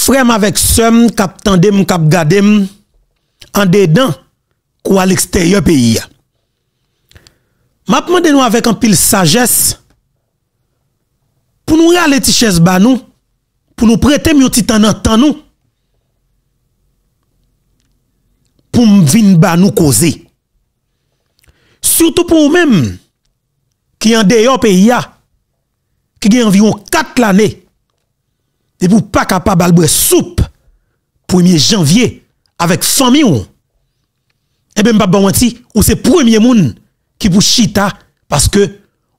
frem avek sem, kap tandem, kap gadem, an dedan, kwa l'eksteryo peyi ya. Mapman den nou avek an pil sages, pou nou re ale tiches ba nou, pou nou prete myotit an an tan nou, pou m vin ba nou koze. Soutou pou ou men, ki an deyo peyi ya, ki genviyon kat l'anè, de pou pa ka pa balbouye soupe, 1 janvye, avek 100 miyon, e eh bem pa ba wanti, ou se 1 moun, ki pou chita, paske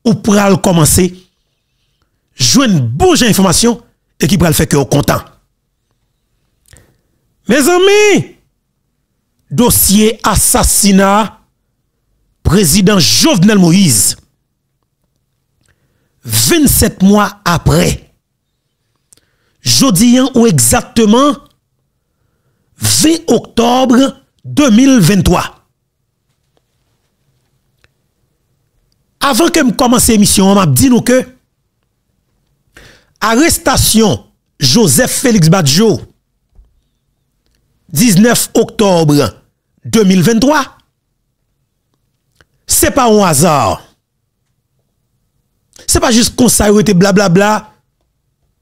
ou pral komanse, jwen bouje informasyon, e ki pral feke ou kontan. Me zanmi, dosye asasina, prezident Jovenel Moïse, 27 moun apre, Jeudi ou exactement 20 octobre 2023. Avant que je commence l'émission, on m'a dit nous que arrestation Joseph Félix Badjo 19 octobre 2023 c'est pas un hasard. C'est pas juste qu'on s'arrête blablabla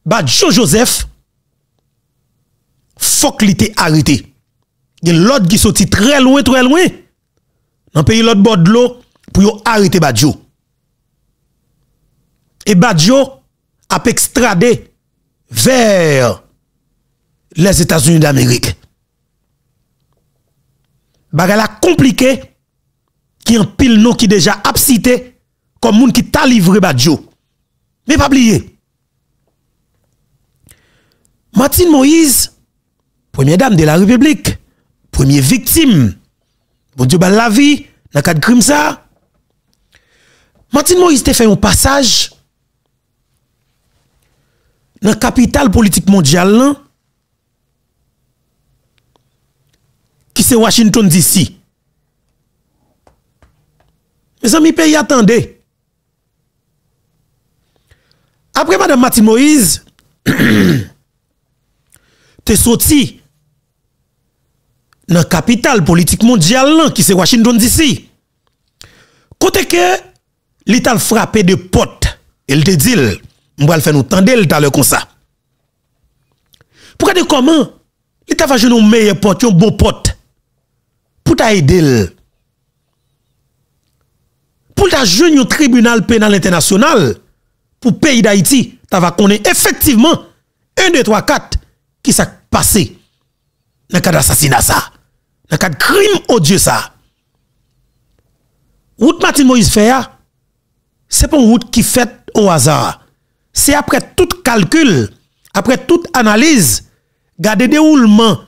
Badiou Joseph fok li te arite. Yen lot gisoti tre lwe, tre lwe. Nan pe yon lot bodlo pou yo arite Badiou. E Badiou ap ekstrade ver les Etats-Unis d'Amerik. Bak ala komplike ki an pil nou ki deja ap site kon moun ki talivre Badiou. Ne pa pliye. Martine Moïse, première dame de la République, première victime, bon Dieu, ben la vie, dans le de crime ça. Martine Moïse te fait un passage dans la capitale politique mondiale, qui c'est Washington DC. Mes amis, pays, attendez. Après Madame Martine Moïse, te soti nan kapital politik mondyal lan ki se Washington DC. Kote ke li tal frape de pot, el te dil mbo al fe nou tan del tal le konsa. Pou kade koman, li ta va joun nou meye pot, yon bo pot, pou ta edil. Pou ta joun yon tribunal penal internasyonal, pou peyi da iti, ta va konen efektivman, 1, 2, 3, 4, ki sa konen, passé dans le cas d'assassinat ça, dans le cas de crime odieux ça. Route Martin Moïse fait, c'est pas une route qui fait au hasard. C'est après tout calcul, après toute analyse, garder déroulement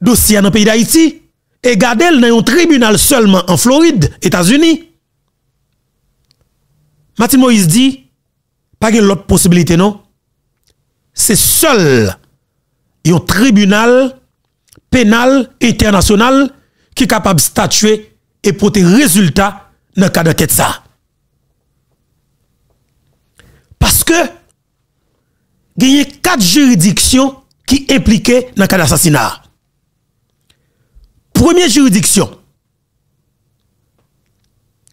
dossier dans le pays d'Haïti et garder le un tribunal seulement en Floride, États-Unis. Martin Moïse dit, pas une l'autre possibilité non. C'est seul yon tribunal penal internasyonal ki kapab statuè epote rezultat nan kade ket sa. Paske, genye kat juridiksyon ki implike nan kade asasina. Premier juridiksyon,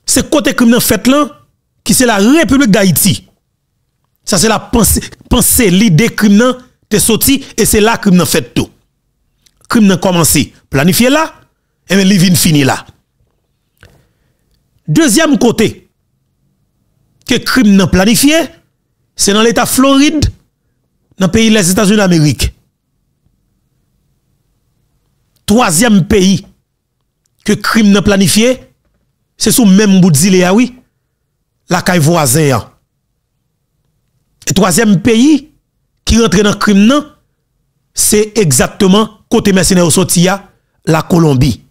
se kote krim nan fet lan ki se la republik da Iti. Sa se la panse li de krim nan t'es sorti et c'est là que crime avons fait tout. Crime a commencé, planifié là et le living fini là. Deuxième côté que crime n'a planifié, c'est dans l'état Floride dans le pays des États-Unis d'Amérique. Troisième pays que crime n'a planifié, c'est sous même bout de ah oui, la caille voisin. Et troisième pays qui rentre dans le crime, c'est exactement côté mercenaire Sotia, la Colombie.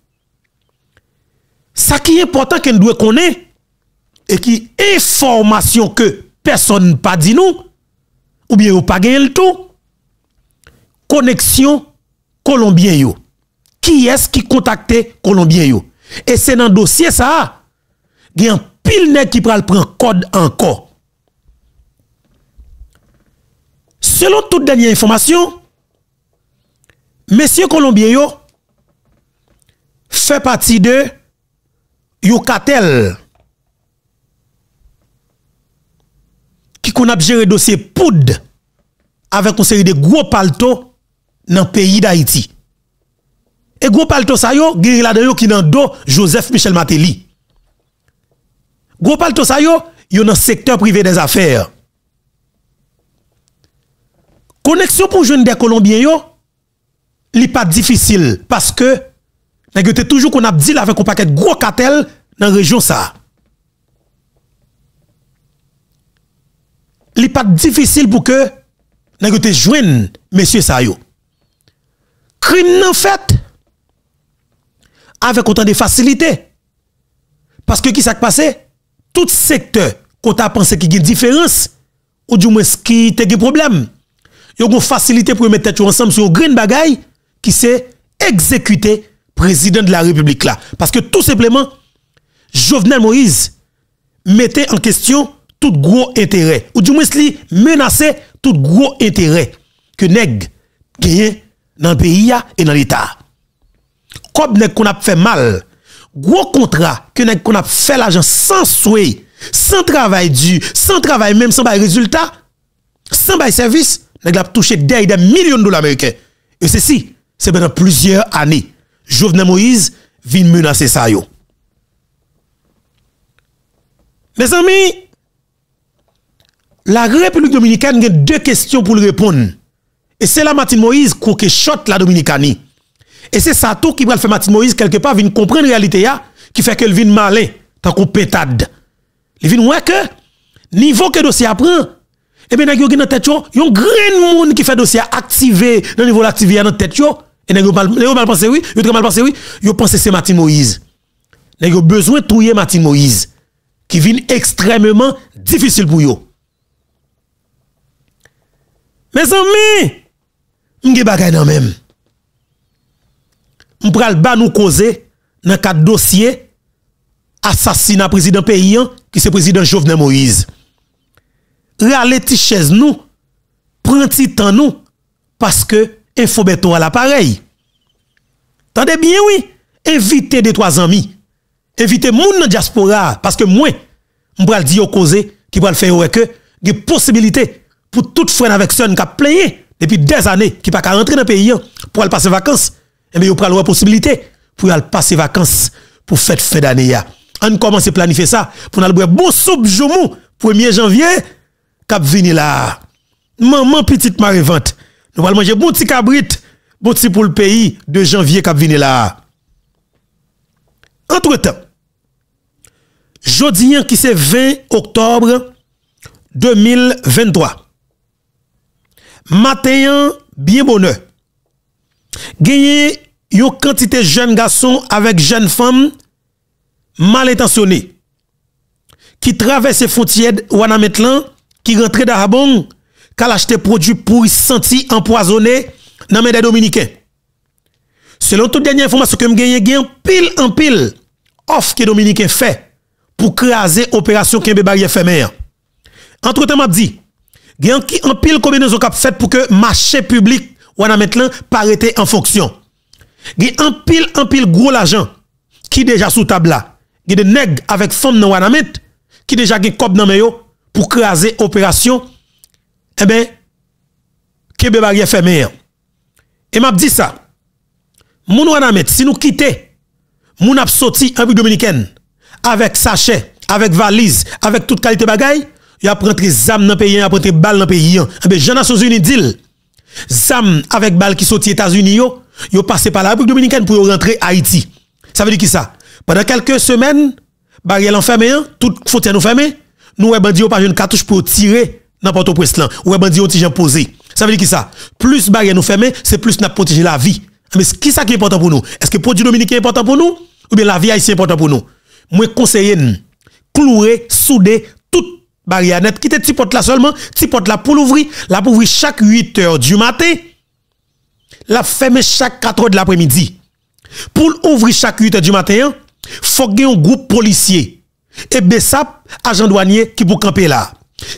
Ce qui est important qu'on doit connaître et qui information que personne pas dit nous ou bien ou pas gagné le tout connexion colombien qui est-ce qui contacte colombien yo et c'est dans dossier ça a un pile qui prend le code encore Selon toute dernière information, M. Colombiens fait partie de Yucatel qui qu'on a géré dossier poud avec une série de gros palto dans le pays d'Haïti. Et gros palto ça yo, guérilla qui dans dos Joseph Michel Matéli. Gros palto ça yo, yo dans secteur privé des affaires. Koneksyon pou jwen de Kolombien yo, li pat difisil. Paske nan gote toujou kon ap di la vek kon paket gwo katel nan rejon sa. Li pat difisil pou ke nan gote jwen mesye sa yo. Krim nan fet, avek kontan de fasilite. Paske ki sak pase, tout sekte kontan apanse ki gen diferans ou di mwes ki te gen probleme. a une facilité pour mettre tête ensemble sur grande bagaille qui s'est exécutée président de la République là parce que tout simplement Jovenel Moïse mettait en question tout gros intérêt ou du moins menaçait tout gros intérêt que nèg gagne dans le pays et dans l'état comme nèg qu'on a fait mal gros contrat que nèg qu'on a fait l'argent sans souhait sans travail dû sans travail même sans résultat sans service Nèg l'a touché des millions de dollars américains. Et ceci, c'est pendant plusieurs années. Jovenel Moïse vient menacer ça Mes amis, la République dominicaine a deux questions pour lui répondre. Et c'est là Martin Moïse qui shot la Dominicanie. Et c'est ça tout qui va faire Martin Moïse quelque part venir comprendre la réalité qui fait qu'elle vient malin tant qu'on pétade. Il vient ouais que niveau que dossier apprend et eh bien vous yo gen nan tête yo yon grand moun qui fait dossier activé dans niveau l'activé dans tête yo et nèg yo mal nèg mal penser oui yo très mal pensé, oui yo penser c'est Martin Moïse nèg yo besoin trouver Martin Moïse qui vient extrêmement difficile pour yo mes amis avons bagay nan même m'pral ba nous causer dans quatre dossier assassinat président paysan qui le président Jovenel Moïse rale ti chez nou, pran ti tan nou, paske enfo beton al aparey. Tande bien, oui, evite de toazan mi, evite moun nan diaspora, paske mwen, mwen pral di yo koze, ki pral fey yo weke, de posibilite, pou tout fwen avek son, ka pleye, depi dez ane, ki pa ka rentre nan peyi yo, pou al pase vakans, ebe yo pral wè posibilite, pou al pase vakans, pou fet fey danye ya. An koman se planife sa, pou nan lbouye bou soub jomou, premye janvye, cap vini Maman petite vente. Nous allons manger bon petit cabrit, bon petit pour le pays de janvier cap vini Entre-temps, jodi qui c'est 20 octobre 2023. Matin, bien bonheur. Gagné une quantité de jeunes garçons avec jeunes femmes mal intentionnés qui traversent les frontières Wanametlan qui rentrait d'Arabon, a acheté produits pour y sentir empoisonné dans les Dominicains. Selon toute dernière information que j'ai gagne, pile en pile, offre que les Dominicains fait pour craser opération Kembe Barrière fermée. Entre temps, m'a dit, gen qui en pile combinaison cap fait pour que marché public ou en maintenant pas en fonction. a en pile en pile gros l'argent qui déjà sous table là. Gen des nèg avec femme dans qui déjà gen cop dans yo pour craser opération, eh bien, Kebe barrière fermé. Et m'a dit ça. si nous quittons, nous sommes sorti en dominicaine, avec sachet, avec valise, avec toute qualité bagaille, Il a rentré zam dans le pays, y a des balle dans le pays. Eh bien, Jean unis dit, zam avec balle qui sorti États-Unis, yo, yo passé par la République dominicaine pour rentrer à Haïti. Ça veut dire qui ça? Pendant quelques semaines, barrière enfermé, hein, toute frontière nous fermée, nous eh, avons pas une cartouche pour tirer n'importe où là ou eh, ti gens poser. ça veut dire qui ça plus barrière nous fermer c'est plus nous protéger la vie mais qui ça qui est important pour nous est-ce que produit dominicain est important pour nous ou bien la vie haïtienne est important pour nous moi conseiller clouer souder toute barrière net quittez petit porte là seulement petit porte là pour l'ouvrir La pour ouvrir chaque 8 h du matin la fermer chaque 4 heures de l'après-midi pour ouvrir chaque 8 h du matin faut ait un groupe policier et Bessap agent douanier qui peut camper là.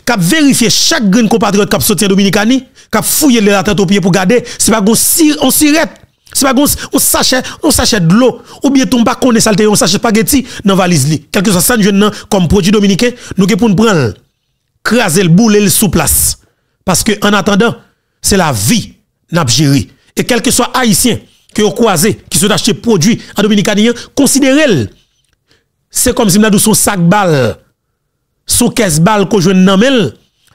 Cap vérifier chaque grain compatriote cap soutien Dominicani, cap fouiller les tête au pied pour garder, c'est pas gon on sirette. C'est pas gon on sachet, on sachet de l'eau ou bien ton pas connait saleté, on sachet spaghetti dans valise li. Quelque soit ça jeune comme produit dominicain, nous qui pour nous prendre craser le boule sous place parce que en attendant, c'est la vie n'a géré. Et quel que soit haïtien que vous croisez qui se acheter produit à Dominicani, considérez-le c'est comme si nous son sac balle, son caisse balle que je nomme,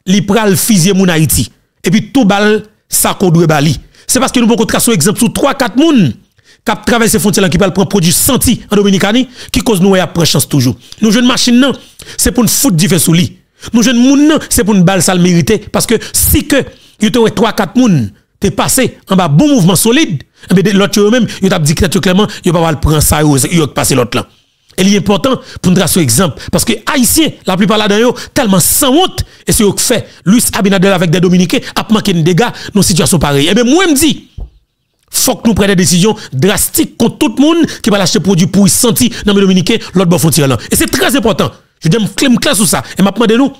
li pral fusiller mon Haïti. Et puis tout balle, ça doit bali. C'est parce que nous pouvons tracer exemple sur 3-4 personnes qui traversent ces frontières qui parlent prendre produit senti en Dominicani, qui cause nous une chance toujours. Nous jeunes machines, nan c'est pour nous foutre du sous Nous jeunes moun, nan c'est pour nous balle ça le mériter. Parce que si que, avez 3-4 personnes t'es passé en bas bon mouvement solide, l'autre eux-même, il t'a dit clairement, vous ne pas prendre ça, vous passer l'autre là. Et il est important pour nous tracer exemple. Parce que Haïtiens, la plupart là-dedans, tellement sans honte. Et c'est ce que fait Luis Abinader avec des Dominicains, a manqué de dégâts dans une situation pareille. Et eh bien, moi, je me dis, faut que nous prenions des décisions drastiques contre tout le monde qui va lâcher produit pour y sentir dans les Dominicains, l'autre bon frontière là. Et c'est très important. Je dis, je me classe sur ça. Et maintenant, nous,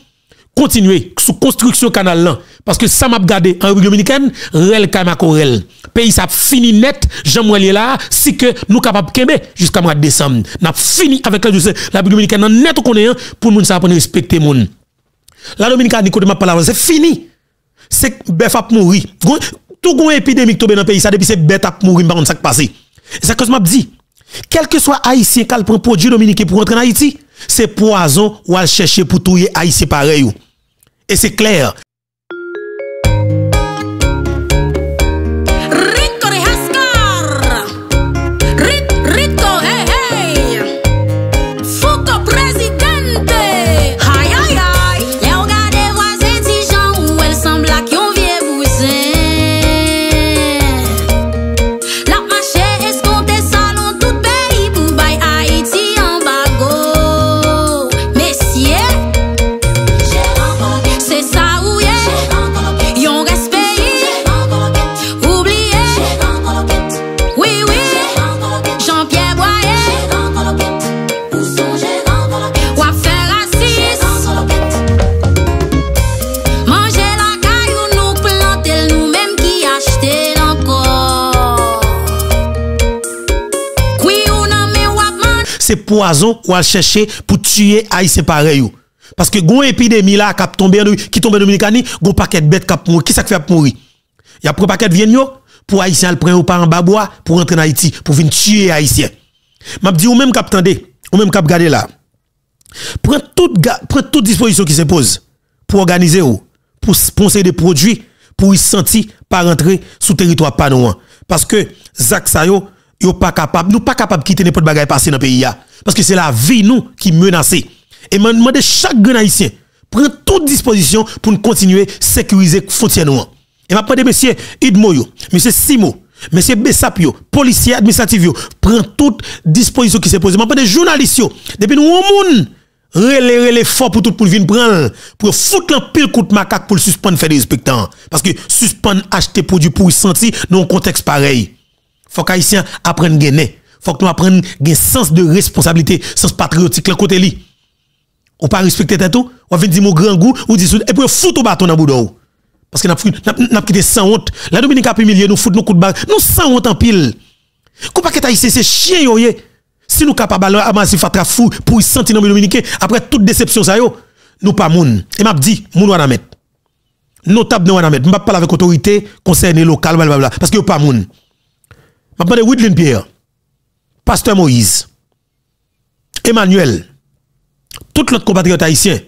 continuer sous construction canal là parce que ça m'a regardé en République dominicaine rel kamakorel pays ça fini net j'aimerais aller là si que nous capable kembe jusqu'à mois de décembre n'a fini avec la la République dominicaine net qu'on est hein, pour nous ça respecter moun la dominicaine côté m'a parlé c'est fini c'est bête a mourir tout gon épidémie tombe dans pays ça depuis c'est bête a mourir par contre ça passé c'est que m'a dit quel que soit haïtien qui prend produit dominicain pour entrer en Haïti c'est poison ou à chercher pour tuer haïtien pareil et c'est clair. c'est poison qu'on chercher pour tuer Haïtien pareil. Parce que gon épidémie là qui tombe qui tombe Dominicani, gon paquet bête qui mourir, qui ça fait mourir. Il y a un paquet vient yo pour Haïtien le prendre ou pas en babois pour rentrer en Haïti, pour venir tuer Haïtien. M'a dit ou même cap tendez, ou même cap garder là. Prends toute prend toute disposition qui se pose pour organiser ou pour sponsoriser des produits pour y sentir pas rentrer sous territoire panouan Parce que Zach Sayo yo pas capable, nous pas capable de quitter n'importe bagaille passer dans le pays. Parce que c'est la vie nous qui menacée. Et je demande chaque grand haïtien, prend toute disposition pour nous continuer à sécuriser le frontière. Et ma à monsieur Idmoyo, monsieur Simo, monsieur Bessapio, policier administratif, prend toute disposition qui se posée. Ma des journalistes, depuis nous, au monde, Relé, relé fort pour tout pour venir prendre, pour foutre la pile coup de macaque pour suspendre, faire des respectants. Parce que suspendre, acheter produit pour y sentir dans un contexte pareil faut haïtiens apprennent gagner. Faut que nous apprenions un sens de responsabilité, sens patriotique, le côté li. On pas respecter tête tout, on vient dire mon grand goût, ou dit et puis foutre au bâton dans boudou. Parce que n'a quitté sans honte. La Dominique a humilié nous fout nos coups de barre. nous sans honte en pile. Qu'on pas que Haïtien c'est chien yoyé. Si nous capables faire fatra fou pour y sentir dans Dominique après toute déception ça yo, nous pas moun. Et m'a dit, moun wana mettre. Notable nous wana mettre. M'a parler avec autorité concernée locale blablabla parce que pas moun. Je de Woodlin Pierre, Pasteur Moïse, Emmanuel, tous l'autre compatriotes haïtiens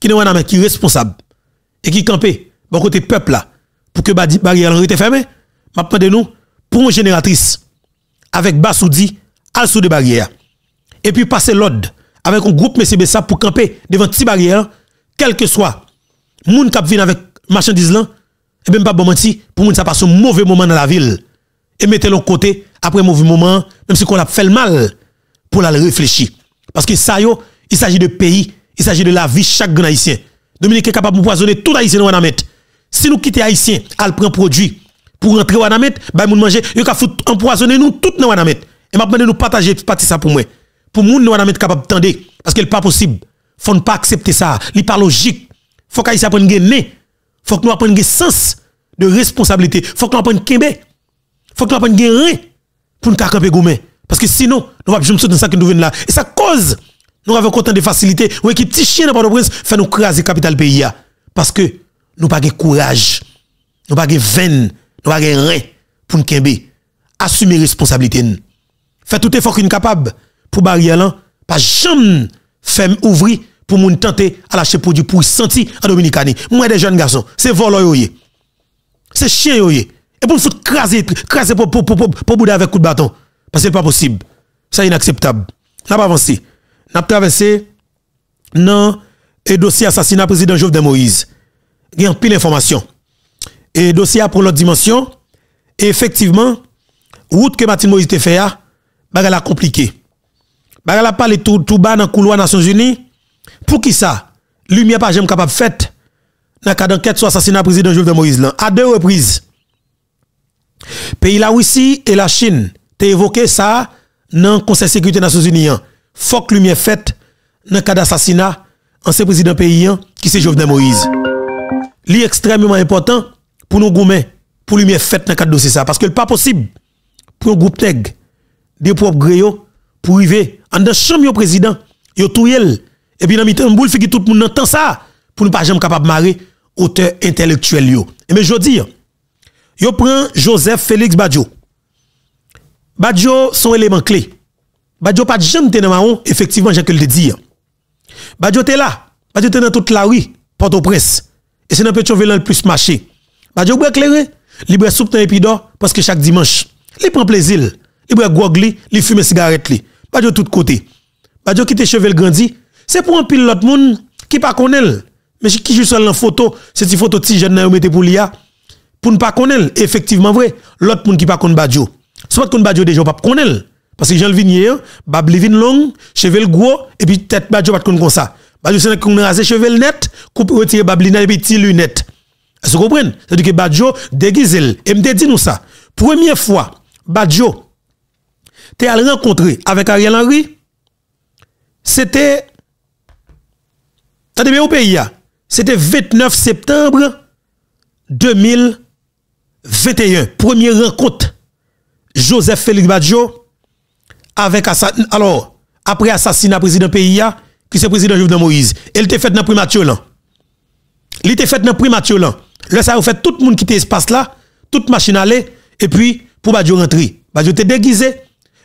qui sont responsables et qui campé bon côté peuple là pour que barrière en été Je m'a de nous pour une génératrice avec Basoudi à sous de barrière et puis passer l'ordre avec un groupe messieurs Bessa pour camper devant ces barrière quel que soit moun qui vient avec marchandise là et eh bien pas bon menti pour moun ça passe un mauvais moment dans la ville et mettez-le côté après mauvais moment, même si qu'on a fait le mal pour la réfléchir. Parce que ça, il s'agit de pays, il s'agit de la vie chaque grand haïtien. Dominique est capable de poisonner tout haïtien dans Wanamet. Si nous quittons haïtien, elle prend produit pour rentrer Wanamet, bah, nous manger, il faut empoisonner nous tout dans Wanamet. Et m'a de nous partager partie ça pour moi. Pour nous nous Wanamet capable de tendre. Parce que n'est pas possible. Faut ne pas accepter ça. Il n'est pas logique. Faut qu'haïtien apprenne à Il Faut que nous apprenne sens de responsabilité. Faut que nous apprenne faut que nous prenions rien pour nous camper gourmet parce que sinon nous va pas dans ça qui nous vient là et ça cause nous avons autant de facilité ou équipe petit chien dans le prince fait nous craser capital pays parce que nous pas de courage nous pas de veine nous pas de pour nous kembe assumer responsabilité fait tout effort qu'une capable pour barrer là pas jamais faire ouvrir pour nous tenter à lâcher produit pour sentir en Dominicani. Moi, des jeunes garçons, c'est volant, C'est chien et pour se craser, craser pour, pour, pour, pour, bouder avec coup de bâton. Parce que c'est pas possible. C'est inacceptable. N'a pas avancé. N'a pas traversé dans le dossier assassinat président Jovenel Moïse. Il y a pile d'informations. Et dossier pour l'autre dimension. Et effectivement, route que Martin Moïse te fait, elle la compliqué. a la tout, tout bas dans le couloir Nations Unies. Pour qui ça? Lumière pas jamais capable de faire. Dans le cadre d'enquête sur l'assassinat président Jovenel Moïse. À deux reprises. Pays la Russie et la Chine, t'as évoqué ça dans le Conseil de sécurité des Nations Unies. Hein. Faut que lumière faite dans le cas d'assassinat ancien président paysan hein, qui c'est Jovenel Moïse. Li extrêmement important pour nous gourmets, pour lumière faite dans le de dossier ça parce que pas possible pour un groupe teg des propres gréo pour arriver en dans chambre président, yo touye et puis dans le boule fait que tout le monde entend ça pour ne pas jamais capable de marrer auteur intellectuel Et mais je dis Yo prend Joseph Félix Badjo. Badjo son élément clé. Badjo pas jamais dans marron, effectivement, j'ai que le dire. Badjo était là. Badjo était dans toute la rue, porte au prince Et c'est dans vélo le plus marché. Badjo est éclairé, libre soupe dans épidor parce que chaque dimanche, il prend plaisir. Il boit gogli, il fume cigarette li. Badjo tout côté. Badjo qui te chevel grandi, c'est pour un pilote monde qui pas connaît. Mais qui juste la photo, c'est une photo de jeune qui pour l'IA pour ne pas connaître. Effectivement, vrai. L'autre monde qui pas connaît Badjo. Soit qu'on Badjo déjà pas connaître. Parce que Jean hier, Babli vin Long, cheveux gros, et puis tête Badjo pas connaître comme ça. Badjo c'est qu'on rasé cheveux net, coupe retirer Babli et puis petit lunette. Est-ce vous comprenez? C'est-à-dire que Badjo déguisé. Et me dit nous ça. Première fois, Badjo, t'es allé rencontrer avec Ariel Henry, c'était, t'as bien au pays, c'était 29 septembre 2000. 21, première rencontre, Joseph Félix Badjo, avec alors, après assassinat président PIA, qui c'est président Jovenel Moïse, il était fait dans primature là. Il était fait dans primature là. Là, ça a fait tout le monde quitter lespace là, toute machine aller, et puis, pour Badjo rentrer. Badjo était déguisé,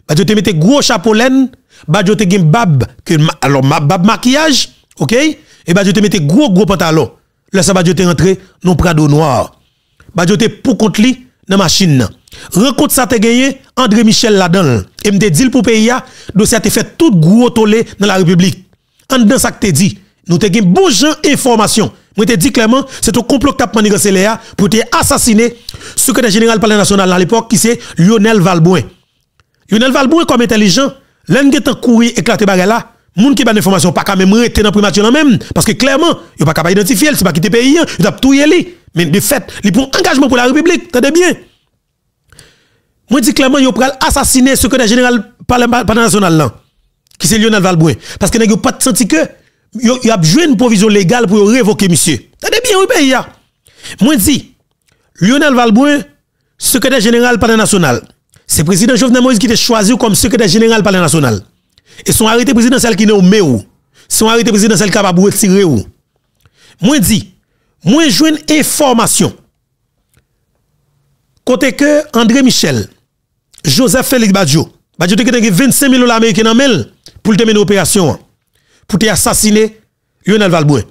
Badjo mis un gros chapeau laine, Badjo était mis bab, que, alors, bab maquillage, ok? Et Badjo te mette gros gros pantalon. Là, ça Badjo était rentré, non prado noir. Bah, te pour kont li dans machine. Rencontre ça te gagné André Michel là-dedans. Et me dit pour pays a, dossier te fait tout gros tollé dans la République. En dedans ça que te dit, nous te gen bon gens information. Moi te dit clairement, c'est un complot que t'as là pour te assassiner secrétaire général par national à l'époque qui c'est Lionel Valbouin. Lionel Valbouin comme intelligent, l'un qui courir éclater bagarre là, moun qui ban information pas quand même rester dans primature même parce que clairement, il pas capable identifier, c'est pas quitter pays, il t'a tout li. Mais de fait, il prend engagement pour la République. Tenez bien. Moi, je dis clairement, il pral assassiner le secrétaire général parlement national, là, qui c'est Lionel Valbouin. Parce que n'a pas de senti que il a joué une provision légale pour révoquer monsieur. Tenez bien, oui, pays. Hein. Moi, je dis, Lionel Valbouin, secrétaire général parlement national. C'est président Jovenel Moïse qui était choisi comme secrétaire général parlement national. Et son arrêté présidentiel qui n'est au ou. Son arrêté présidentiel capable de retirer ou. Moi, je dis, moi j'ai une information. Côté que André Michel, Joseph Félix Badjo, Badjo te 25 000 dollars américains en mail pour te mener opération pour te assassiner Lionel Valbouin.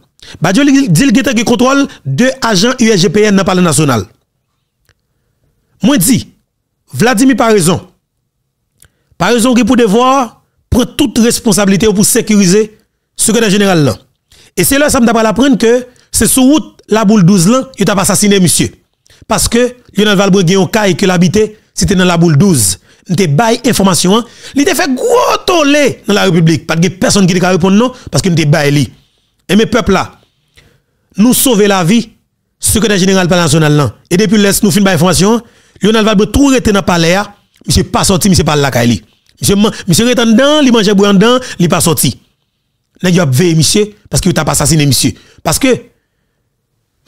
Badjo dit qu'il a contrôle de agents USGPN dans le national. Moi dit Vladimir par raison. Par raison qui pour devoir prendre toute responsabilité pour sécuriser ce de général là. Et c'est là ça me apprendre que c'est sous route la boule 12 là, il pas assassiné monsieur. Parce que Lionel Valbre a un cas et que l'habité, c'était dans la boule 12. M'te bail information, hein. il te fait gros tollé dans la République. Pas de personne qui te répondre non, parce que m'te bail li. Et mes peuples là, nous sauver la vie, secrétaire général par national là. Et depuis l'Est, nous finissons information, hein. Lionel Valbre, tout rete dans le palais, hein. monsieur pas sorti, monsieur pas la kaili. Monsieur, monsieur rete dedans, il mange bouillant dedans, il pas sorti. N'a pas monsieur, parce que a pas assassiné monsieur. Parce que,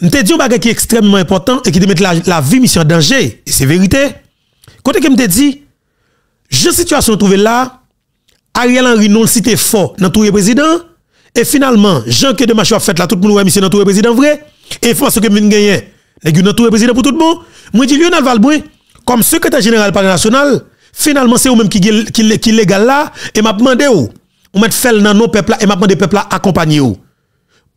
je te dis un bagage qui est extrêmement important et qui te met la, vie mission en danger. Et c'est vérité. Quand que je te dis, je situation trouvée là, Ariel Henry non cité fort dans tout le président. Et finalement, Jean que de a fait là, tout le monde ouais, monsieur dans tout le président vrai. Et force que gagne, gagné, les dans tout le président pour tout le monde. Moi dis Lionel Valbouin, comme secrétaire général par national, finalement c'est vous même qui qui, légal là et m'a demandé oh, ou on met fait dans nos peuples et m'a demandé peuple là accompagner vous.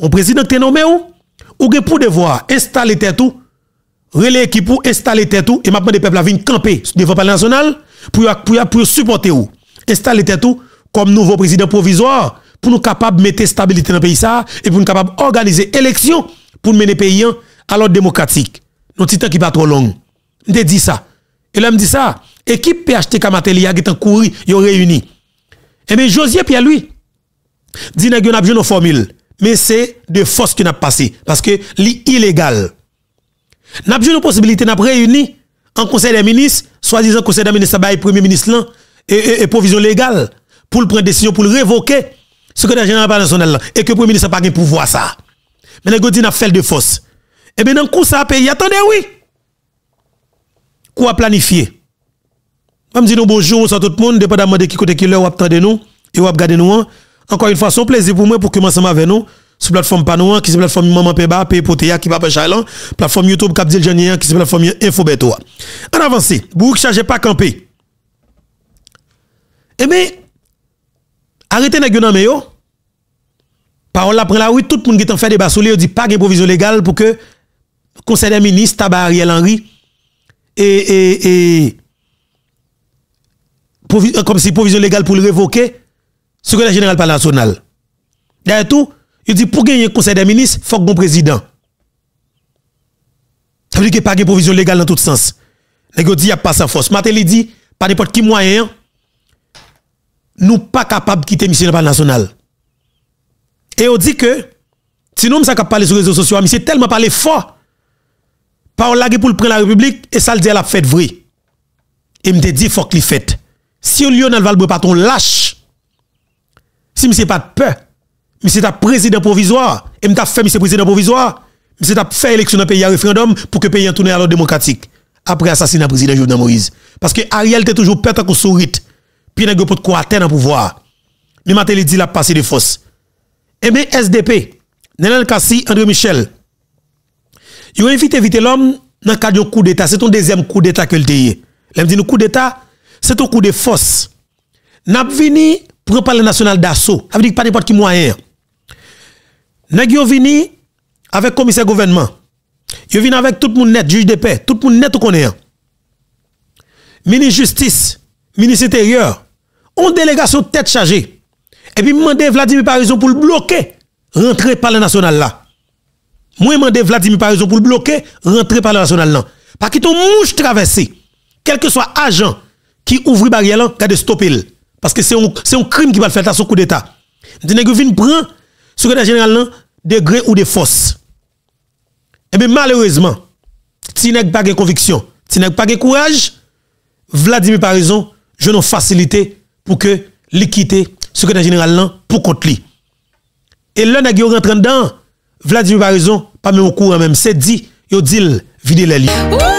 Un président qui nommé vous. Oh? ou que pour devoir installer tout, relais équipe pour installer tout, et maintenant des peuples viennent camper devant palais national pour, pour, pour supporter ou. Installer tout comme nouveau président provisoire pour nous capables de mettre stabilité dans pays ça, et pour nous capables d'organiser élection pour mener pays à l'ordre démocratique. Notre temps qui pas trop long. Je dit ça. Et là, me dit ça. Équipe PHT matériel qui courir, ils réuni. Et eh bien, Josier Pierre, lui, dit que nous formule mais c'est de force qui n'a passé parce que l'illégal. N'a pas une possibilité n'a réuni en conseil des ministres, soi-disant conseil des ministres bail premier ministre là et, et, provision légale pour prendre prendre décision pour le révoquer secrétaire général national là et que le premier ministre n'a pas de pouvoir ça. Mais les dit n'a fait de force. Et eh bien dans coup ça pays attendez oui. Quoi planifier Je me dis bonjour à tout le monde dépendamment de qui côté qui leur attendez nous et vous regardez nous hein. Encore une fois, son plaisir pour moi pour commencer avec nous sur la plateforme Panouan, qui est la plateforme Maman Peba, Potea, qui Papa la plateforme YouTube Capdil Janien, qui est la plateforme Infobeto. En avance, ne changez pas campé. Eh bien, arrêtez de vous yo. Parole après la oui, tout le monde qui en fait des sur dit pas de provision légale pour que conseil des ministres, Tabariel Ariel Henry, et, et, comme si provision légale pour le révoquer, secrétaire général par national. D'ailleurs tout, il dit pour gagner un conseil des ministres, il faut que bon président. Ça veut dire qu'il n'y a pas de provision légale dans tout sens. Il dit il n'y a pas sans force. Matel dit, par n'importe qui moyen, nous pas capables de quitter mission par national. Et on dit que, sinon, ça cap parler sur les réseaux sociaux, mais c'est tellement parlé fort. Par là pour le prendre la République, et ça le dit à la fête vrai. Et me dit, faut qu'il fête. Si Lionel le pas ton lâche, si monsieur pas de peur, monsieur t'a président provisoire et m'ta fait monsieur président provisoire, monsieur t'a fait élection dans pays à référendum pour que pays en tourne à l'ordre démocratique après assassinat président Jovenel Moïse parce que Ariel était toujours peur tant qu'on sourit puis n'a pas quoi atteindre pouvoir. Mais il dit la passé de force. Et eh bien SDP, Nenel Kassi, André Michel, ils ont invité vite l'homme dans le cadre coup d'État. C'est ton deuxième coup d'État que le dit. L'homme dit, le coup d'État, c'est un coup de force. N'a pour le national d'assaut. Ça veut dire pas n'importe qui moyen. Nèg yo vini avec commissaire gouvernement. Yo vini avec tout le monde net, juge de paix, tout le monde net connaît. Ministre justice, ministre intérieur, on délégation tête chargée. Et puis à Vladimir Parison pour le bloquer rentrer par le national là. Moi demandé Vladimir Parison pour le bloquer rentrer par le national là. Parce que ton mouche traversé, quel que soit agent qui ouvre barrière là, qu'a de stopper. Parce que c'est un, crime qui va le faire son coup d'État. Nous prend secrétaire général de gré ou de force. Et eh bien malheureusement, si n'a pas de conviction, si n'a pas de courage, Vladimir Parizon, je n'ai facilité pour que l'équité secrétaire général pour contre lui. Et là, nous rentré dedans, Vladimir par pas même au courant même, c'est dit, il dit, vider les liens.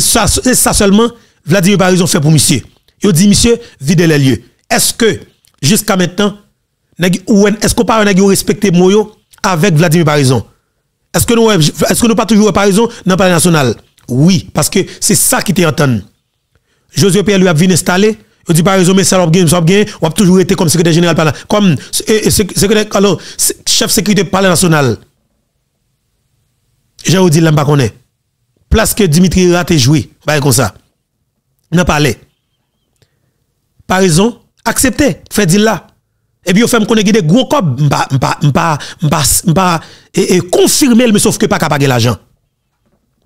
C'est ça, seulement Vladimir Parison fait pour monsieur. Il dit, monsieur, videz les lieux. Est-ce que, jusqu'à maintenant, est-ce qu'on parle de respecter Moyo avec Vladimir Parison Est-ce que nous euh, est-ce pas toujours Parison dans le palais national? Oui, parce que c'est ça qui était entendu. Josué Pierre lui a vu installer. Il dit Parison mais ça l'a bien, a toujours été comme secrétaire général comme euh, euh, Comme alors, chef sécurité palais national. J'ai dit, dis, je ne pas place que Dimitri raté joué, bah comme ça. N'a pas Par raison, acceptez, fait dire là. Et puis, on fait me connaître des gros cob, pas pas et, confirmer, mais sauf que pas capable l'argent.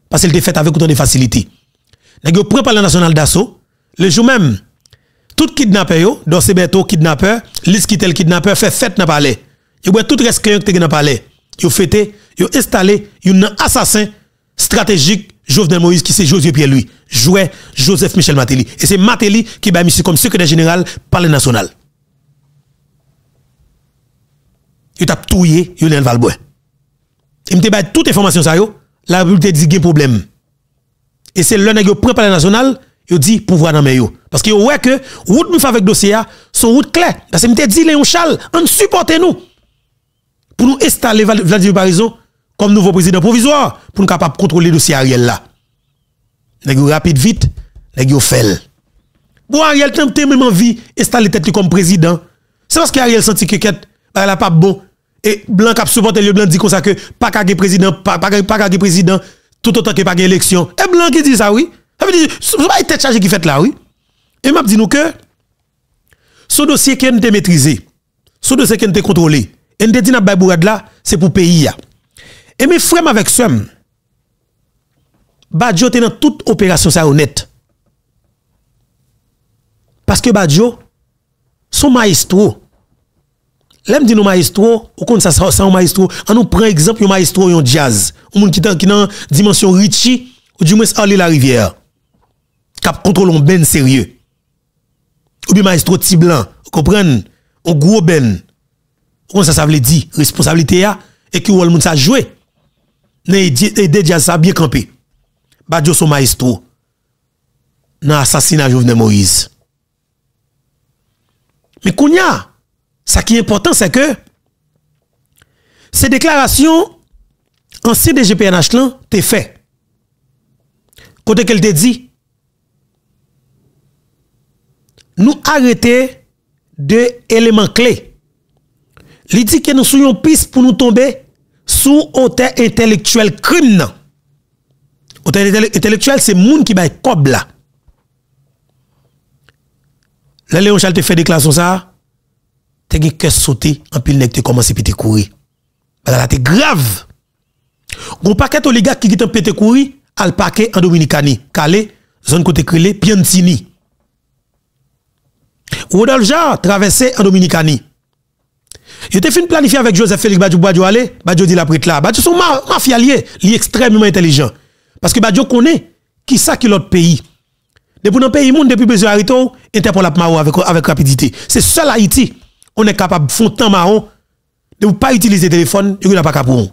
Parce qu'il était fait avec autant de facilité. N'a prend par la national d'assaut, le jour même, tout kidnappé yo, dans ces bateaux, kidnappeurs, liste qui tel kidnappeur, fait fête n'a pas Yo tout reste que n'a pas Yo fêté, yo installé, yo un assassin, stratégique Jovenel Moïse qui c'est Joseph Pierre lui jouait Joseph Michel Matéli et c'est Matéli qui est monsieur comme secrétaire général par le national il t'a touillé Lionel Valbois il me débat toute information ça yo la République dit gain problème et c'est le nèg prend par le national il dit pouvoir dans yo parce que ouais que route nous fait avec dossier son route claire parce que me dit Léon Charles on supporte nous pour nous installer Vladimir Parison comme nouveau président provisoire pour nous capable contrôler le dossier Ariel là. Nèg rapide vite, nous avons fait. Bon Ariel tente même envie installer tête comme président. C'est parce qu'Ariel Ariel senti que quête bah, elle pas bon et blanc a supporté. le blanc dit comme ça que pas qu'à président pas pas président tout autant que pas élection. Et blanc qui dit ça oui. Ça veut dire c'est pas tête chargé qui fait là oui. Et m'a dit nous que ce dossier qui est maîtrisé, ce dossier qui est contrôlé, et dit n'a dit là, c'est pour pays E mi frem avek sem. Bajo tenen tout operasyon sa yon net. Paske Bajo, son maestro. Lem di nou maestro, ou kon sa sa yon maestro, an nou pren ekzamp yon maestro yon jazz, ou moun ki tenen dimensyon richi, ou di mwes a li la rivyere. Kap kontrolon ben serye. Ou bi maestro ti blan, ou kon pren, ou gwo ben, ou kon sa sa vle di, responsabilite ya, e ki wol moun sa jwe. et déjà ça bien campé. Badjo son maestro dans l'assassinat de Jovenel Moïse. Mais Kounia, ce qui est important, c'est que ces déclarations ancien DGPNH t'es fait. Côté qu'elle te dit, nous arrêter deux éléments clés. Il dit que nous soyons piste pour nous tomber sous hôtel intellectuel crime. Hôtel intellectuel, c'est moun qui bail cob là. Là, Léon Charles te fait déclaration ça. Te gen kè sauté, en pile nèg te commencé pété courir. Bah là, t'es grave. Gon paquet oligarque qui est en pété courir, al paquet en Dominicani, Calais, zone côté Crélé, Piantini. Rodolja traversé en Dominicanie. Il fait une planifier avec Joseph Félix Badjo Badjo aller, Badjo dit la prête là. Badjo sont mafia lié, il extrêmement intelligent. Parce que Badjo connaît qui ça qui l'autre pays. Depuis le pays, monde depuis besoin Ariton, Interpol a marron avec, avec rapidité. C'est seul Haïti, on est capable de faire temps marron, de ne pas utiliser le téléphone, il n'a pas capable.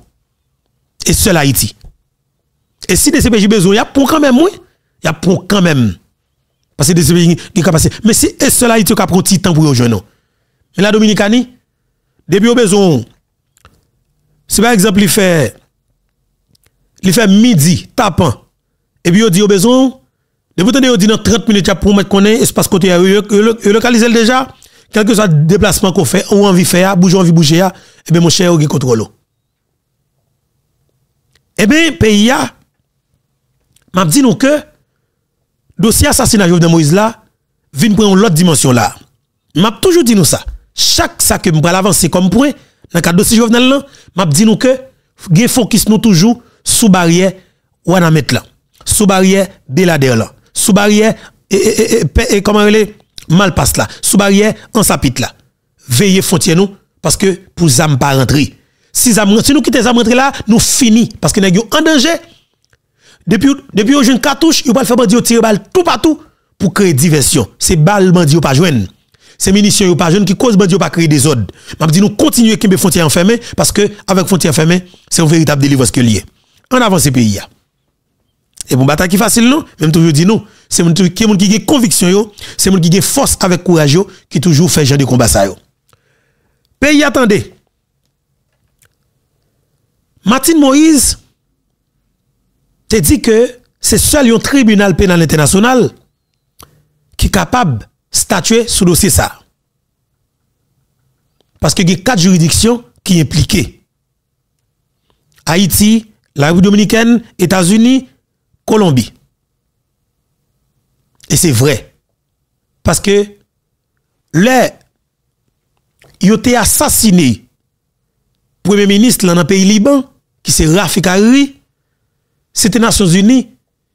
Et seul Haïti. Et si des CPJ besoin, il y a pour quand même, oui. Il y a pour quand même. Parce que des CPJ, qui capable. Mais c'est seul Haïti qui a pris un petit temps pour eux, non. Mais la Dominicanie, depuis au besoin, si par exemple il fait, il fait midi, tapant, et puis il dit au besoin, depuis que dit dans 30 minutes, pour mettre qu'on est, espace côté, il localise déjà, quel que soit déplacement qu'on fait, ou envie de faire, bouger, envie eh de bouger, et bien mon cher, il contrôle. Eh bien, pays, m'a dit nous que, dossier assassinat de Moïse là, vient prendre l'autre dimension là. M'a toujours dit nous ça. Chak sa ke mbra lavan se kompwen, lanka dosi jwav nan lan, map di nou ke, gen fokis nou toujou, sou barye wana met lan. Sou barye delader lan. Sou barye, e koman rele, mal pas la. Sou barye ansapit la. Veye fontye nou, paske pou zam pa rentri. Si nou kite zam rentri la, nou fini, paske nan yo an denje. Depi yo jwen katouche, yo pal feman diyo tire bal tou patou, pou kre divensyon. Se bal man diyo pa jwen. ces munitions pas jeunes qui causent bandit pas créer des ordres. M'a dit nous continuer des frontières fermées parce que avec frontières fermées, c'est un véritable délivrance que lié. En avance ce pays Et bon bataille qui facile non, même toujours dit non, c'est mon qui mon qui conviction yo, c'est mon qui force avec courage yo, qui toujours fait genre de combat ça Pays attendez. Martin Moïse te dit que c'est seul un tribunal pénal international qui est capable statuer sous dossier ça. Parce qu'il y a quatre juridictions qui impliquées. Haïti, la République dominicaine, États-Unis, Colombie. Et c'est vrai. Parce que les ils ont assassiné premier ministre dans le pays Liban, qui c'est Rafik Hariri, c'était Nations Unies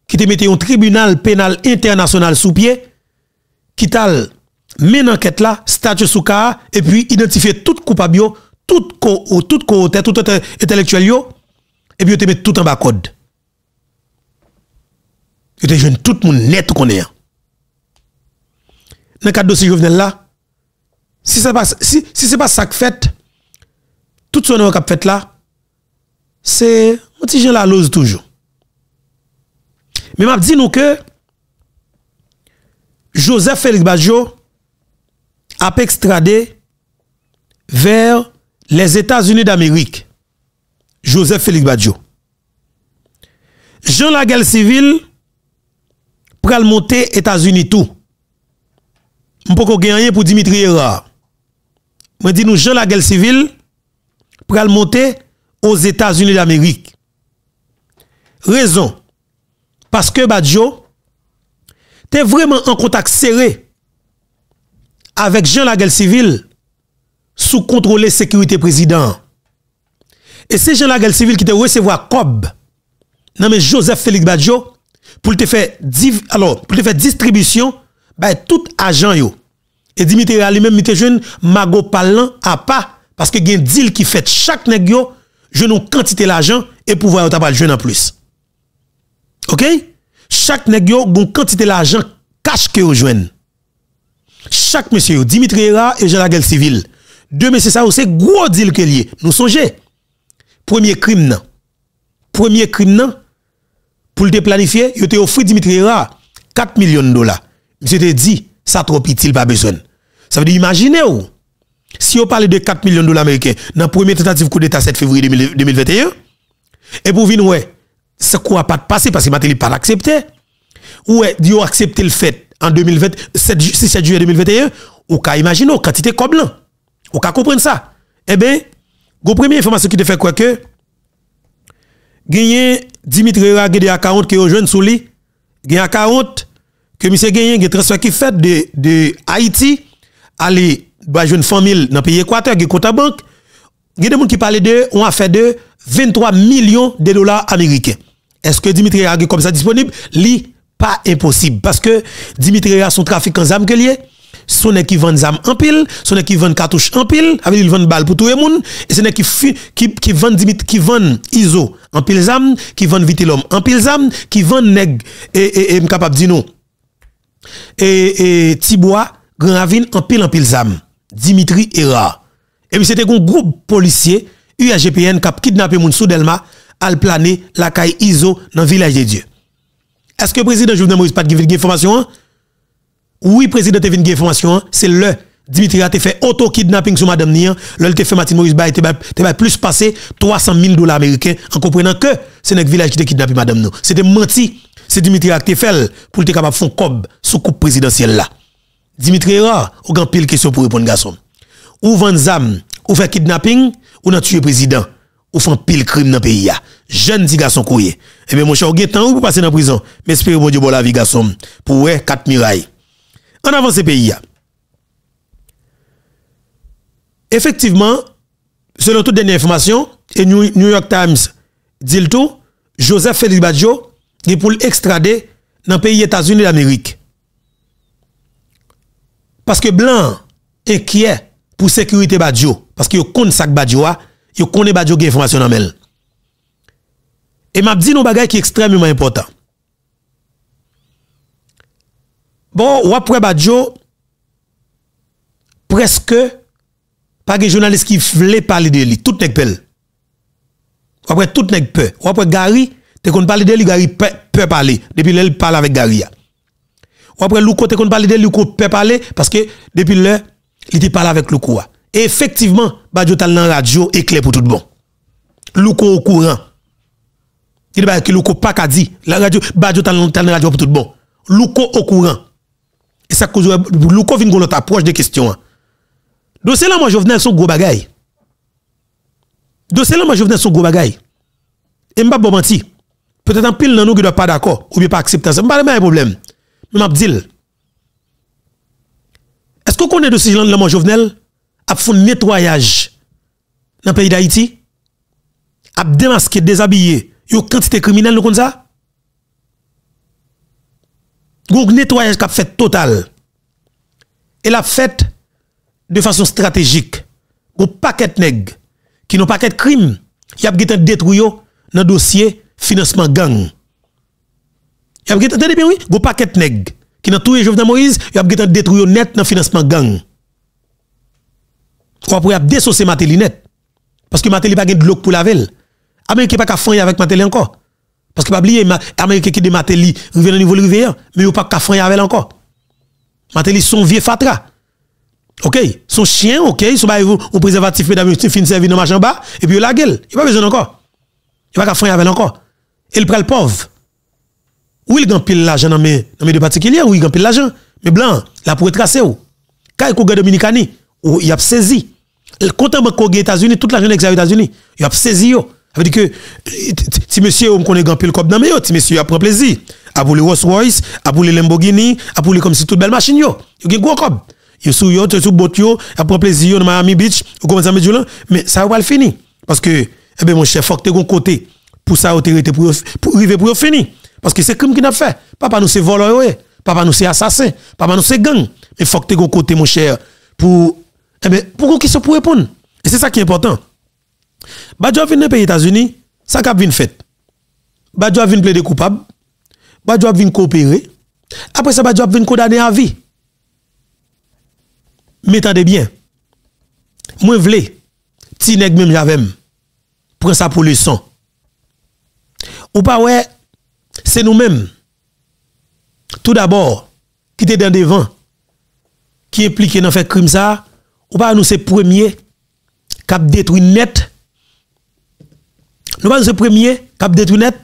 qui te mettait un tribunal pénal international sous pied qui t'a l'enquête enquête là, statue sous et puis identifier tout coupable tout co tout tout intellectuel et puis te met tout en bas code. Et te tout le monde net qu'on est. Hein. Dans le cadre de ce là, si ce n'est pas, si, si pas ça fait, tout ce qu'on a fait là, c'est un petit la lose toujours. Mais m'a dit nous que Joseph Félix Baggio a extradé vers les États-Unis d'Amérique. Joseph Félix Baggio. Jean la Civil civile pral monter États-Unis tout. M'poko gagner pour Dimitri Erard. Moi dis nous Jean la Civil civile pral monter aux États-Unis d'Amérique. Raison parce que Badjo tu es vraiment en contact serré avec Jean Lagel Civil sous contrôle sécurité président. Et c'est Jean Lagel Civil qui te recevoir COB, non mais Joseph Félix Badjo, pour te faire, alors, distribution, bah, tout agent yo. Et Dimitri lui-même, il jeune, Mago Palan à pas, parce que y a un deal qui fait chaque négo je n'en quantité l'argent et pouvoir t'as pas le jeune en plus. OK? Chaque nèg yo gon quantité l'argent cash que Chaque monsieur Dimitri Era et Jean Lagel civil. Deux messieurs ça c'est gros deal y a. Nous songez. Premier crime non Premier crime non pour le déplanifier, il te offert Dimitri Era 4 millions de dollars. Il te dit ça trop il pas besoin. Ça veut dire imaginez ou si on parle de 4 millions de dollars américains dans le premier tentative coup d'État 7 février 2021, et pour venir, ouais, ça quoi pas de passer parce que Matéli pas l'accepter. Ou Dieu accepté le fait en 2020, si 7 juillet 2021, ou qu'a imaginer quantité comme là. Ou qu'a comprendre ça. Eh bien, la première information qui te fait quoi que, gagné Dimitri Ragé à 40 qui jeune sous lui, gagné à 40, que monsieur gagné un transfert qui fait de, de Haïti, aller, bah, jeune famille dans le pays Équateur, qui compte à banque, Gè de moun ki pale de, ou an fe de 23 milyon de dolar Amerike. Eske Dimitri Raga kom sa disponib, li pa imposib. Paske Dimitri Raga son trafik an zam ke liye, sou ne ki vande zam an pil, sou ne ki vande katouche an pil, avilil vande bal pou tou e moun, se ne ki vande ISO an pil zam, ki vande vitilom an pil zam, ki vande neg, e mkapab di nou. E tibwa, gran avin an pil an pil zam. Dimitri Raga. E mi se te kon groub polisye, UAGPN kap kidnape moun sou del ma, al plane lakay Iso nan Vilaj de Dieu. Eske prezident Jouvene Maurice Pat givine gen informasyon an? Ouwi prezident te vine gen informasyon an? Se le, Dimitri a te fe auto kidnapping sou madame ni an, lol te fe Matin Maurice Baye te baye plus pase 300.000 dolar Ameriken an komprenan ke se nek Vilaj ki te kidnapping madame nou. Se te menti, se Dimitri a te fel pou te kap ap fon kob sou koup prezidentiel la. Dimitri a, ogan pil kesyon pou repon gason. ou vendre zam, ou faire kidnapping, ou nan tuer président, ou faire pile crime dans le pays ya. Jeune dit garçon couillé. Eh bien mon cher, vous temps ou passer dans prison, mais espérez bon Dieu bon la vie garçon pour 4 quatre mirailles. En avance pays Effectivement, selon toutes les informations, et New, York Times dit le tout, Joseph Félix Badjo est pour l'extrader dans le pays États-Unis d'Amérique. Parce que Blanc est pou sekurite badjo, paske yo kon sak badjo wa, yo kon e badjo gen informasyon amel. E map di nou bagay ki ekstremement important. Bon, wapre badjo, preske, pa gen jounalist ki vle pali deli, tout nek pel. Wapre tout nek pel. Wapre gari, te kon pali deli, gari pe pali. Depi le, pali avik gari ya. Wapre louko, te kon pali deli, louko pe pali, paske depi le, il était parlé avec Loukoua. Hein. Et effectivement, Badjo tal dans radio éclair pour tout le bon. Loukou au courant. Il dit que Loukou pas qu'a dit, la radio Badjo tal radio pour tout bon. Loukou au courant. Et ça cause Loukou vient nous approche des questions. Hein. Donc c'est là moi Jovenel son gros bagaille. Donc c'est là moi à son gros bagaille. Et pas bon menti. Peut-être un pile dans nous qui doit pas d'accord ou bien pas accepter ça. M'a pas de problème. m'a dit est-ce qu'on connaît de ce genre de Jovenel a fait un nettoyage dans le pays d'Haïti A démasqué, déshabillé. Il une quantité criminelle, comme ça Il un nettoyage qui a fait total. Et la fait de façon stratégique. Il y a un paquet qui de crime. qui a détruit dans le dossier financement gang. Il y a un paquet nèg qui dans tout de Moïse, il a détruit net dans le financement gang. Pour après, il a désossé Matéli net. Parce que Matéli n'a pas de l'eau pour la ville. Américain n'a pas de avec Matéli encore. Parce que pas oublier, Américain qui de Matéli, revient au niveau rivière, mais il n'a pas de avec encore. Matéli, son vieux fatra. OK, son chien, OK, son un préservatif, mesdames, fin servir dans ma chambre. bas, et puis il a la gueule. Il n'a pas besoin encore. Il n'a pas de avec encore. Il prend le pauvre. Où il gagne pile l'argent dans mes, dans mes deux particuliers, ou il gagne pile l'argent. Mais blanc, là pour tracer ou. Quand il y a Dominicani, ou il a saisi. Le compte en banque aux États-Unis, toute la l'argent aux États-Unis, il a saisi. Ça veut dire que si monsieur on connaît grand pile cop dans mes, si monsieur a prend plaisir, a voulu Rolls-Royce, a voulu les Lamborghini, a voulu comme si toute belle machine yo. Il y a gros cob. Il sous yo, sous bot yo, a pris plaisir dans Miami Beach, ou commence à là. mais ça va pas le finir parce que eh ben mon chef faut que tu côté pour ça autorité pour pour arriver pour finir. Parce que c'est crime qu'il a fait. Papa nous c'est voleur, papa nous c'est assassin, papa nous c'est gang. Mais faut que tu aies côté, mon cher, pour. Eh bien, pour qui se pour répondre. Et c'est ça qui est important. Badjo vient dans les États-Unis, ça cap vient fait. Badjo vient plaider coupable. Badjo vient coopérer. Après ça, Badjo vient condamner à vie. Mais attendez bien. Moi, je voulais, ti nèg même j'avais, prends ça pour le sang. Ou pas, ouais, c'est nous-mêmes. Tout d'abord, qui était dans devant, qui impliqué dans fait crime ça, ou pas nous c'est premier cap détruit net. Nous pas nous premier cap détruit net.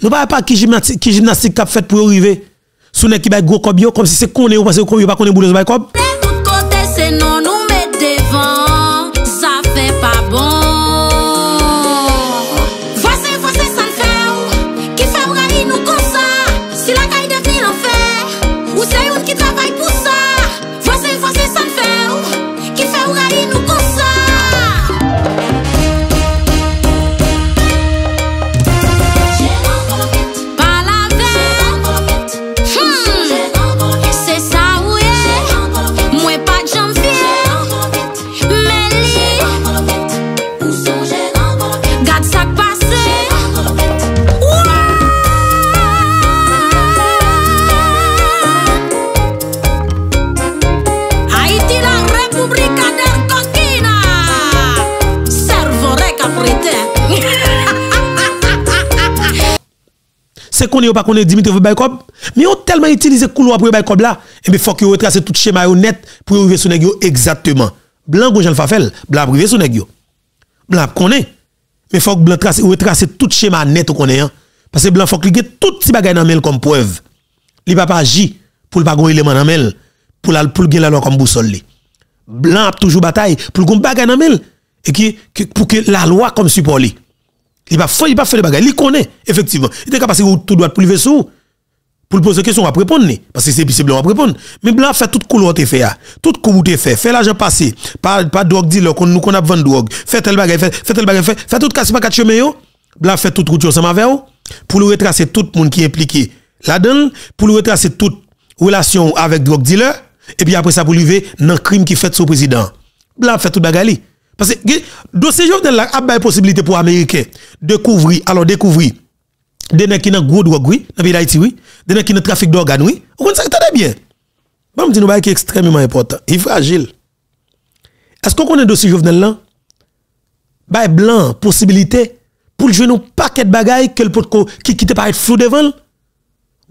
Nous pas pas qui gymnastique qui gymnastique qui a fait pour arriver sous qui va gros comme si c'est qu'on est parce qu'on pas qu'on est boulot comme. qu'on n'est pas qu'on Dimitri mais ont tellement utilisé couloir pour baïkob là, et eh il faut qu'ils retracent tout schéma net pour arriver sur nèg exactement. Blanc ou Jean Fafel, blanc privé sur Negio. Blanc connaît. Mais faut que blanc trace retracer tout schéma net qu'on est hein. parce que blanc faut cliquer tout ces bagages dans mail comme preuve. Il va pas agir pour pas gon élément dans mail pour la pour gagner la loi comme boussole. Blanc a toujours bataille pour gon bagaille dans mail et qui pour que la loi comme support il va faut pas faire de bagages. Il connaît, effectivement. Il est capable de tout droit pour le vaisseau. Pour le poser question, on va répondre. Parce que c'est possible, on va répondre. Mais Blanc fait tout couleur de faire ah. Tout couleur te fait. Fait l'argent passer Pas, pas drogue dealer, qu'on nous qu'on a vendu drogue. Fait tel bagage fait, fait tel bagage, fait, fait tout casse pas quatre chemins Blanc fait toute route ensemble avec Pour le retracer tout le monde qui est impliqué là-dedans. Pour le retracer toute relation avec drogue dealer. Et puis après ça, pour lui, dans le crime qui fait sur le président. Blanc fait tout bagage parce que le dossier Jovenel a une possibilité pour les Américains de couvrir, alors découvrir des gens qui ont gros droit, oui, dans le pays oui, des gens qui ont trafic d'organes, oui. Vous comprenez ça bien. Bon, me dis, bah, que c'est extrêmement important. Il est fragile. Est-ce qu'on connaît le dossier Jovenel là? Bah, blanc, possibilité pour jouer un paquet de bagailles que ne pot qui qui flou devant.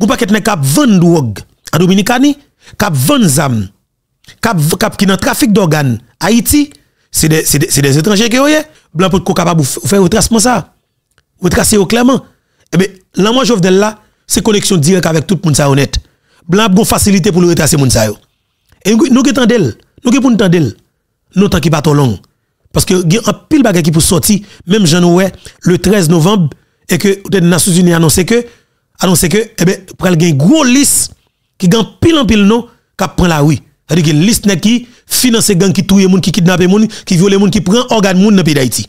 Ou paquet de cap 20 drogue en Dominicani, cap 20 zam, cap cap qui trafic d'organes Haïti c'est des, des, des, étrangers qui ont blanc pour capable faire retracement ça retracer clairement eh bien là moi Jovenel là c'est connexion directe avec tout le monde ça honnête blanc pour facilité pour le retracer monde ça et nous qui d'elle nous qui pour d'elle nous temps qui pas trop long parce que y a un pile bagage qui peut sortir même janvier le 13 novembre et que les Nations Unies annoncé que annoncé que eh ben une gros liste qui gagne pile en pile non qui prend la rue c'est-à-dire que liste qui finance gang qui les gens, qui les gens, qui viole gens, qui prend organe moun dans pays d'Haïti.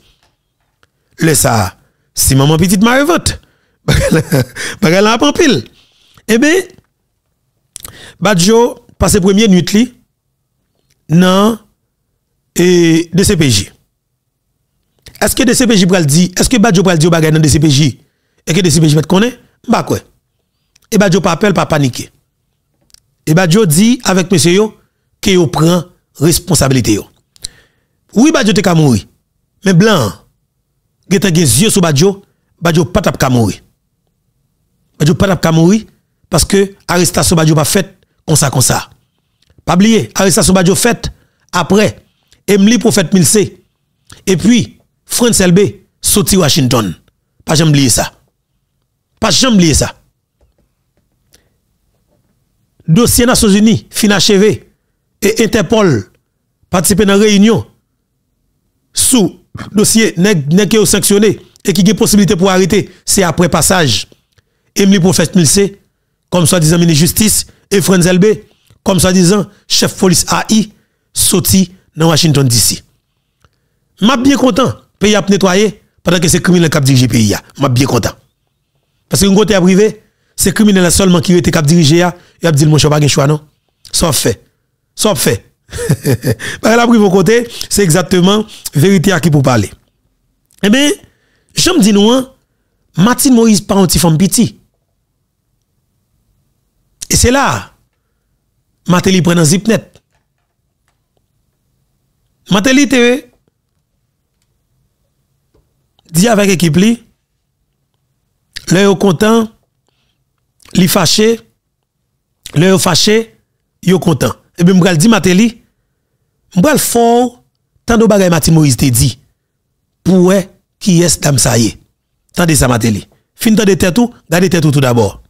Le ça, si maman petite m'a vote. Bagal a un pile. Eh bien, Badjo passe première nuit li dans le eh, DCPJ. Est-ce que DCPJ pral dit, est-ce que Badjo pral dit bagay dans DCPJ et que DCPJ met connaît Bah quoi. Et Badjo pas appel pas paniquer. Et Badjo dit avec monsieur yo que vous responsabilité. Oui, Badjo te mourir. Mais blanc, vous avez des yeux sur Badjo, Badjo pas tap mourir. Badjo pas tap mourir parce que arrestation Badjo pas fait comme ça, comme ça. Pas oublier, arrestation Badjo fait après, Emily Prophète Milse et puis, France LB, sorti Washington. Pas jamais oublier ça. Pas jamais oublier ça. Dossier Nations Unies, fin achevé et Interpol participer dans réunion sous dossier qui que sanctionné et qui a possibilité pour arrêter, c'est après passage. Emily Prophète Milsé, comme soi-disant ministre justice, et Franz LB, comme soi-disant chef police AI, sorti dans Washington DC. M'a bien content, le pays a nettoyé pendant que c'est criminel qui dirige pays. M'a bien content. Parce que côté privé, c'est criminel seulement qui était cap dirigé, il a dit mon choix pas choix non. fait. Soit fait. Bah, a pris vos côtés, c'est exactement vérité à qui pour parler. Eh bien, je me dis nous, hein, Martin Moïse pas un petit femme Et c'est là, Matéli prend un zipnet. Matéli te dit avec équipe li, le content, li fâché, le fâché, yo content. Ebe eh mbrel di mate li, mbrel fon, tan do bagay mati mwiz te di, pouwe ki yes tam saye, tan de sa mate li. Fin de tête tout, gardez tête tout tout d'abord.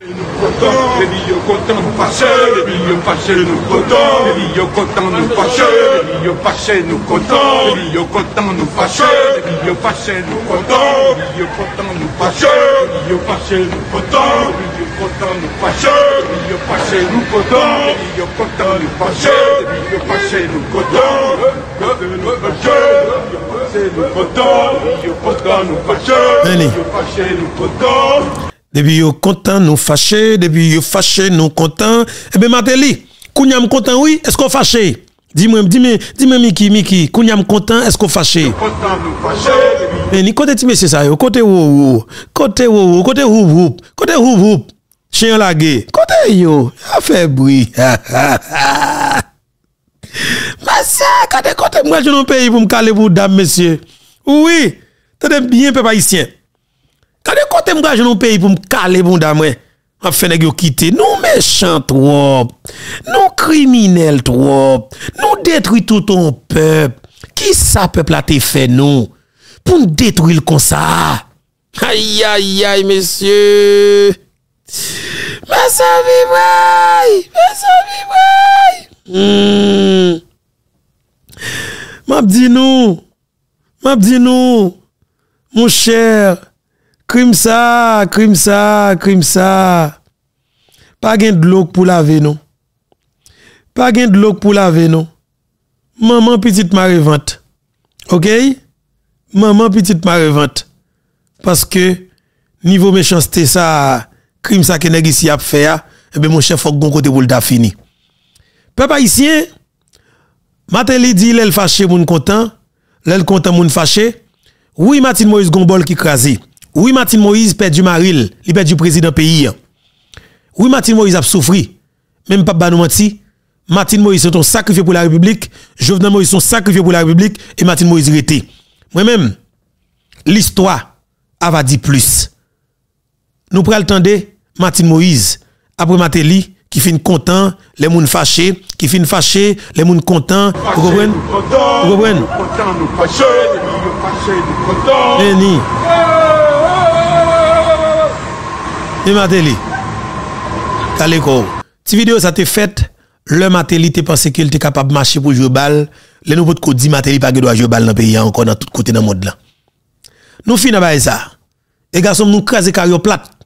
Depuis content, nous fâchés, Depuis fâchés fâché, nous content. Eh bien, Mateli, Kounyam content, oui, est-ce qu'on fâché? Dis-moi, dis-moi, dis-moi, Miki, Miki, Kounyam content, est-ce qu'on fâché? Mais eh, ni côté c'est ça, côté ou, côté ou, côté ou, côté ou, chien lagué, côté yo, a fait bruit. Mase, kade kote mga jounon peyi pou m kaléboun dam, mesye? Ouwi, tade mbyen pe pa isyen? Kade kote mga jounon peyi pou m kaléboun dam, we? A fene gyokite, nou mechan troub, nou kriminel troub, nou detri touton pep. Ki sa pep la te fè nou pou m detri l kon sa? Ay, ay, ay, mesye! Mase, mibwoy! Mase, mibwoy! M! Hmm. M'a nous, m'a nous, mon cher, crime ça, crime ça, crime ça. Pas gain de l'eau pour laver non. Pas gain de l'eau pour laver non. Maman petite revente. OK Maman petite revente. Parce que niveau méchanceté ça crime ça que nèg ici a faire, ah, eh ben mon cher faut gon côté pour le fini. Peuple haïtien, Matéli dit l'el fâché moun content, l'el content moun fâché. Oui, Martin Moïse Gombol qui crasé. Oui, Martin Moïse perd du maril, il perd du président pays. Oui, Matin Moïse a souffri. Même pas nous menti. Martin Moïse sont sacrifié pour la République, Jovenel Moïse sont sacrifié pour la République et Martin Moïse était. Moi-même, l'histoire va dit plus. Nous prenons le temps de Martin Moïse après Matéli Ki fin kontan, le moun fache. Ki fin fache, le moun kontan. Fache nou kontan. Fache nou kontan. Fache nou kontan. Fache nou kontan. Fache nou kontan. Ne ni. Ne Mateli. Ta le kou. Ti video sa te fet, le Mateli te pense ke l te kapab mache pou jo bal. Le nou pot kou di Mateli pa ge do a jo bal nan pe ya ankon nan tout kote nan mod la. Nou fin a bay sa. E gasom nou kreze karyo plat.